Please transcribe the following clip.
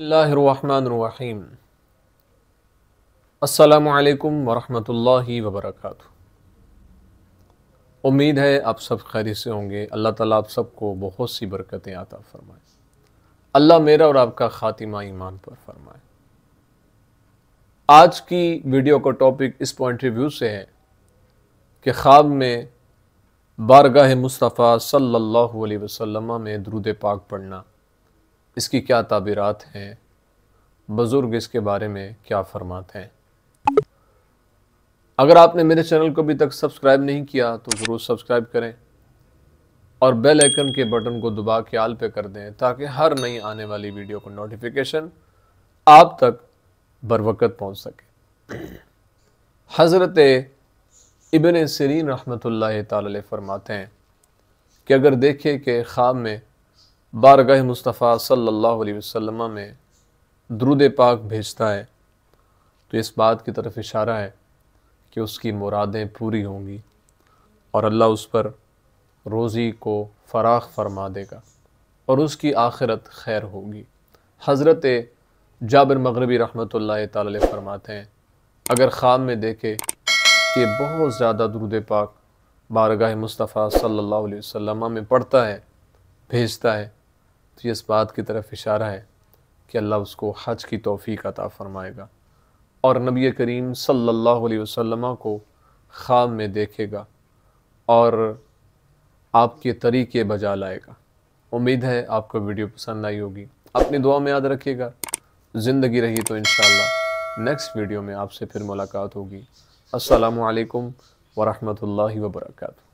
اللہ الرحمن الرحیم السلام علیکم ورحمۃ اللہ وبرکاتہ امید ہے آپ سب خیریت سے ہوں گے اللہ تعالیٰ آپ سب کو بہت سی برکتیں آتا فرمائے اللہ میرا اور آپ کا خاتمہ ایمان پر فرمائے آج کی ویڈیو کا ٹاپک اس پوائنٹ ریویو ویو سے ہے کہ خواب میں بارگاہ مصطفیٰ صلی اللہ علیہ وسلم میں درود پاک پڑھنا اس کی کیا تعبیرات ہیں بزرگ اس کے بارے میں کیا فرمات ہیں اگر آپ نے میرے چینل کو ابھی تک سبسکرائب نہیں کیا تو ضرور سبسکرائب کریں اور بیل ایکن کے بٹن کو دبا کے آل پہ کر دیں تاکہ ہر نئی آنے والی ویڈیو کو نوٹیفیکیشن آپ تک بروقت پہنچ سکے حضرت ابن سرین رحمت اللہ تعالی فرماتے ہیں کہ اگر دیکھے کہ خواب میں بارگاہ مصطفیٰ صلی اللہ علیہ وسلم میں درود پاک بھیجتا ہے تو اس بات کی طرف اشارہ ہے کہ اس کی مرادیں پوری ہوں گی اور اللہ اس پر روزی کو فراخ فرما دے گا اور اس کی آخرت خیر ہوگی حضرت جابر مغربی رحمۃ اللہ تعالی فرماتے ہیں اگر خام میں دیکھے کہ بہت زیادہ درود پاک بارگاہ مصطفیٰ صلی اللہ علیہ وسلم میں پڑھتا ہے بھیجتا ہے تو یہ اس بات کی طرف اشارہ ہے کہ اللہ اس کو حج کی توفیق عطا فرمائے گا اور نبی کریم صلی اللہ علیہ وسلم کو خواب میں دیکھے گا اور آپ کے طریقے بجا لائے گا امید ہے آپ کو ویڈیو پسند آئی ہوگی اپنی دعا میں یاد رکھیے گا زندگی رہی تو انشاءاللہ نیکسٹ ویڈیو میں آپ سے پھر ملاقات ہوگی السلام علیکم ورحمۃ اللہ وبرکاتہ